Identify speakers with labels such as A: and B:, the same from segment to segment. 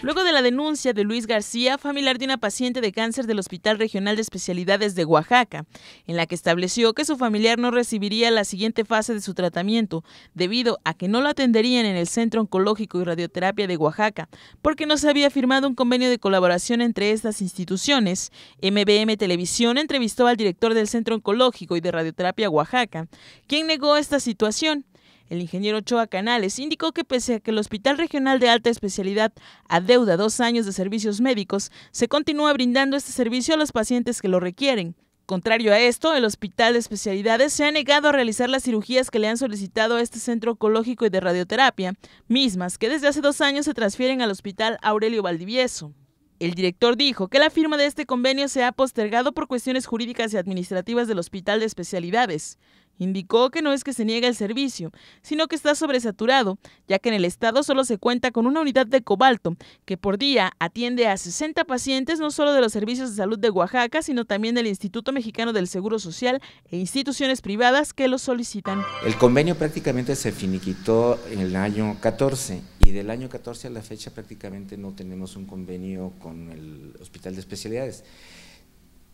A: Luego de la denuncia de Luis García, familiar de una paciente de cáncer del Hospital Regional de Especialidades de Oaxaca, en la que estableció que su familiar no recibiría la siguiente fase de su tratamiento debido a que no lo atenderían en el Centro Oncológico y Radioterapia de Oaxaca, porque no se había firmado un convenio de colaboración entre estas instituciones, MBM Televisión entrevistó al director del Centro Oncológico y de Radioterapia Oaxaca, quien negó esta situación. El ingeniero Ochoa Canales indicó que pese a que el Hospital Regional de Alta Especialidad adeuda dos años de servicios médicos, se continúa brindando este servicio a los pacientes que lo requieren. Contrario a esto, el Hospital de Especialidades se ha negado a realizar las cirugías que le han solicitado a este centro oncológico y de radioterapia, mismas que desde hace dos años se transfieren al Hospital Aurelio Valdivieso. El director dijo que la firma de este convenio se ha postergado por cuestiones jurídicas y administrativas del Hospital de Especialidades Indicó que no es que se niegue el servicio, sino que está sobresaturado, ya que en el estado solo se cuenta con una unidad de cobalto, que por día atiende a 60 pacientes no solo de los servicios de salud de Oaxaca, sino también del Instituto Mexicano del Seguro Social e instituciones privadas que lo solicitan.
B: El convenio prácticamente se finiquitó en el año 14 y del año 14 a la fecha prácticamente no tenemos un convenio con el Hospital de Especialidades.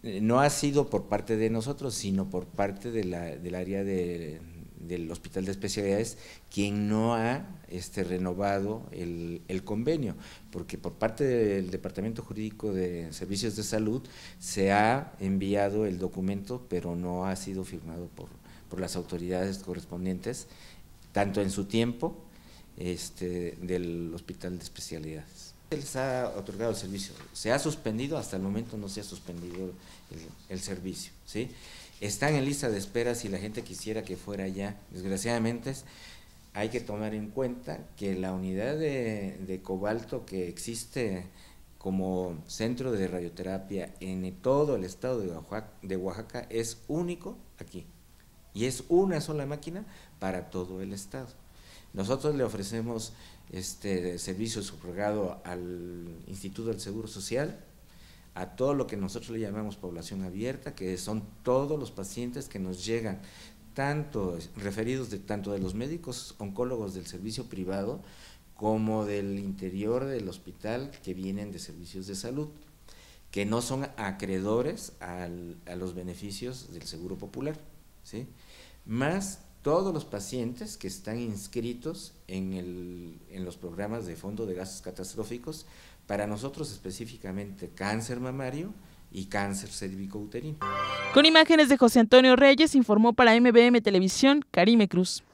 B: Eh, no ha sido por parte de nosotros, sino por parte del área del Hospital de Especialidades, quien no ha este, renovado el, convenio, porque por parte del Departamento Jurídico de Servicios de Salud se ha enviado el documento, pero no ha sido firmado por, las autoridades correspondientes, tanto en su tiempo este, del Hospital de Especialidades. Se les ha otorgado el servicio, se ha suspendido, hasta el momento no se ha suspendido el, servicio, ¿sí? Están en lista de espera si la gente quisiera que fuera ya, desgraciadamente hay que tomar en cuenta que la unidad de, cobalto que existe como centro de radioterapia en todo el estado de de Oaxaca es único aquí y es una sola máquina para todo el estado. Nosotros le ofrecemos este servicio subrogado al Instituto del Seguro Social, a todo lo que nosotros le llamamos población abierta, que son todos los pacientes que nos llegan, tanto referidos de tanto de los médicos oncólogos del servicio privado como del interior del hospital que vienen de servicios de salud, que no son acreedores a los beneficios del seguro popular, ¿sí? Más todos los pacientes que están inscritos en, los programas de fondo de gastos catastróficos, para nosotros específicamente cáncer mamario y cáncer cédrico uterino
A: Con imágenes de José Antonio Reyes, informó para MBM Televisión Karime Cruz.